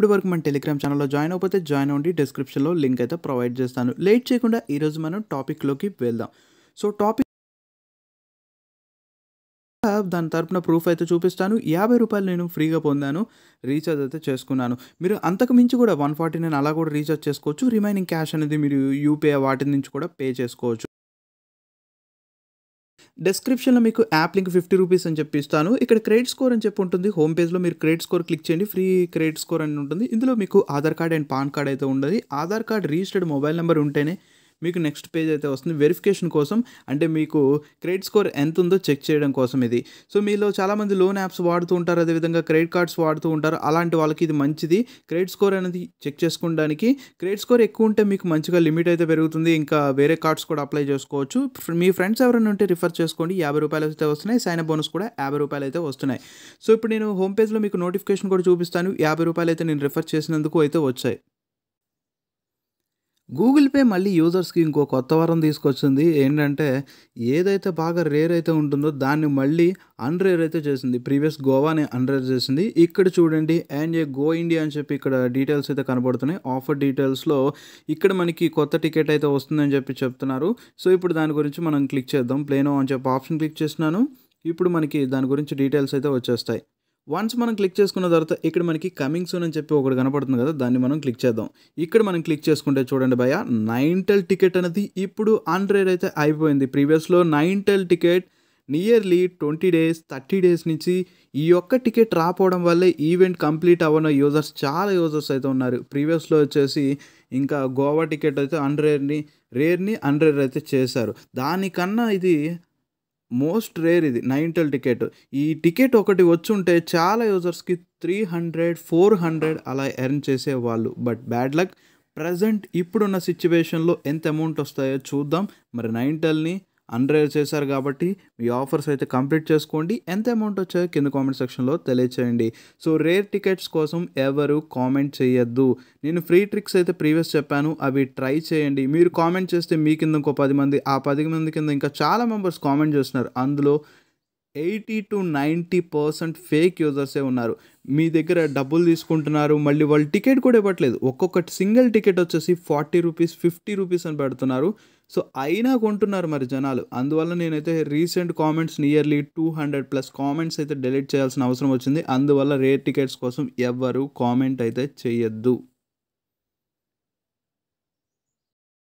ఇప్పటి వరకు మన టెలిగ్రామ్ ఛానల్లో జాయిన్ అయిపోతే జాయిన్ అవ్వండి డిస్క్రిప్షన్లో లింక్ అయితే ప్రొవైడ్ చేస్తాను లేట్ చేయకుండా ఈరోజు మనం టాపిక్లోకి వెళ్దాం సో టాపిక్ దాని తరపున ప్రూఫ్ అయితే చూపిస్తాను యాభై రూపాయలు నేను ఫ్రీగా పొందాను రీఛార్జ్ అయితే చేసుకున్నాను మీరు అంతకు మించి కూడా వన్ ఫార్టీ అలా కూడా రీఛార్జ్ చేసుకోవచ్చు రిమైనింగ్ క్యాష్ అనేది మీరు యూపీఐ వాటి నుంచి కూడా పే చేసుకోవచ్చు డిస్క్రిప్షన్లో మీకు యాప్ లింక్ ఫిఫ్టీ రూపీస్ అని చెప్పి ఇస్తాను ఇక్కడ క్రెడిట్ స్కోర్ అని చెప్పి ఉంటుంది హోమ్ పేజ్లో మీరు క్రెడిట్ స్కోర్ క్లిక్ చేయండి ఫ్రీ క్రెడిట్ స్కోర్ అని ఉంటుంది ఇందులో మీకు Aadhaar card and PAN card అయితే ఉండదు Aadhaar card registered mobile number ఉంటేనే మీకు నెక్స్ట్ పేజ్ అయితే వస్తుంది వెరిఫికేషన్ కోసం అంటే మీకు క్రెడిట్ స్కోర్ ఎంత ఉందో చెక్ చేయడం కోసం ఇది సో మీలో చాలామంది లోన్ యాప్స్ వాడుతూ ఉంటారు అదేవిధంగా క్రెడిట్ కార్డ్స్ వాడుతూ ఉంటారు అలాంటి వాళ్ళకి ఇది మంచిది క్రెడిట్ స్కోర్ అనేది చెక్ చేసుకోవడానికి క్రెడిట్ స్కోర్ ఎక్కువ ఉంటే మీకు మంచిగా లిమిట్ అయితే పెరుగుతుంది ఇంకా వేరే కార్డ్స్ కూడా అప్లై చేసుకోవచ్చు మీ ఫ్రెండ్స్ ఎవరైనా ఉంటే రిఫర్ చేసుకోండి యాభై రూపాయలు అయితే వస్తున్నాయి సైన్ బోనస్ కూడా యాభై రూపాయలు అయితే వస్తున్నాయి సో ఇప్పుడు నేను హోమ్ పేజ్లో మీకు నోటిఫికేషన్ కూడా చూపిస్తాను యాభై రూపాయలు అయితే నేను రిఫర్ చేసినందుకు అయితే వచ్చాయి గూగుల్ పే మళ్ళీ యూజర్స్కి ఇంకో కొత్త వరం తీసుకొచ్చింది ఏంటంటే ఏదైతే బాగా రేర్ అయితే ఉంటుందో దాన్ని మళ్ళీ అన్రేర్ అయితే చేసింది ప్రీవియస్ గోవాని రేర్ చేసింది ఇక్కడ చూడండి అండ్ ఏ గో ఇండియా అని చెప్పి ఇక్కడ డీటెయిల్స్ అయితే కనబడుతున్నాయి ఆఫర్ డీటెయిల్స్లో ఇక్కడ మనకి కొత్త టికెట్ అయితే వస్తుందని చెప్పి చెప్తున్నారు సో ఇప్పుడు దాని గురించి మనం క్లిక్ చేద్దాం ప్లేనో అని చెప్పి ఆప్షన్ క్లిక్ చేసినాను ఇప్పుడు మనకి దాని గురించి డీటెయిల్స్ అయితే వచ్చేస్తాయి వన్స్ మనం క్లిక్ చేసుకున్న తర్వాత ఇక్కడ మనకి కమింగ్ సూన్ అని చెప్పి ఒకటి కనపడుతుంది కదా దాన్ని మనం క్లిక్ చేద్దాం ఇక్కడ మనం క్లిక్ చేసుకుంటే చూడండి భయ నైన్టెల్ టికెట్ అనేది ఇప్పుడు హండ్రెడ్ అయితే అయిపోయింది ప్రీవియస్లో నైన్టెల్ ticket nearly twenty days thirty days నుంచి ఈ యొక్క టికెట్ రాపోవడం వల్లే ఈవెంట్ కంప్లీట్ అవ్వన యూజర్స్ చాలా యూజర్స్ అయితే ఉన్నారు ప్రీవియస్లో వచ్చేసి ఇంకా గోవా టికెట్ అయితే హండ్రెడ్ని రేర్ని హండ్రెడ్ అయితే చేశారు దానికన్నా ఇది మోస్ట్ రేర్ ఇది నైన్టల్ టికెట్ ఈ టికెట్ ఒకటి వచ్చి ఉంటే చాలా యూజర్స్కి త్రీ హండ్రెడ్ ఫోర్ హండ్రెడ్ అలా ఎర్న్ చేసేవాళ్ళు బట్ బ్యాడ్ లక్ ప్రజెంట్ ఇప్పుడున్న సిచ్యువేషన్లో ఎంత అమౌంట్ వస్తాయో చూద్దాం మరి నైన్టెల్ని అన్రైవ్ చేశారు కాబట్టి మీ ఆఫర్స్ అయితే కంప్లీట్ చేసుకోండి ఎంత అమౌంట్ వచ్చాయో కింద కామెంట్ సెక్షన్లో తెలియచేయండి సో రేర్ టికెట్స్ కోసం ఎవరు కామెంట్ చేయొద్దు నేను ఫ్రీ ట్రిక్స్ అయితే ప్రీవియస్ చెప్పాను అవి ట్రై చేయండి మీరు కామెంట్ చేస్తే మీ కింద ఇంకో పది మంది ఆ పది మంది కింద ఇంకా చాలా మెంబర్స్ కామెంట్ చేస్తున్నారు అందులో eighty to ninety percent fake యూజర్సే ఉన్నారు మీ దగ్గర డబ్బులు తీసుకుంటున్నారు మళ్ళీ వాళ్ళు టికెట్ కూడా ఇవ్వట్లేదు ఒక్కొక్క సింగిల్ టికెట్ వచ్చేసి ఫార్టీ రూపీస్ ఫిఫ్టీ రూపీస్ అని పెడుతున్నారు సో అయినా కొంటున్నారు మరి జనాలు అందువల్ల నేనైతే recent comments nearly two hundred plus comments అయితే డిలీట్ చేయాల్సిన అవసరం వచ్చింది అందువల్ల రేర్ టికెట్స్ కోసం ఎవ్వరు కామెంట్ అయితే చేయొద్దు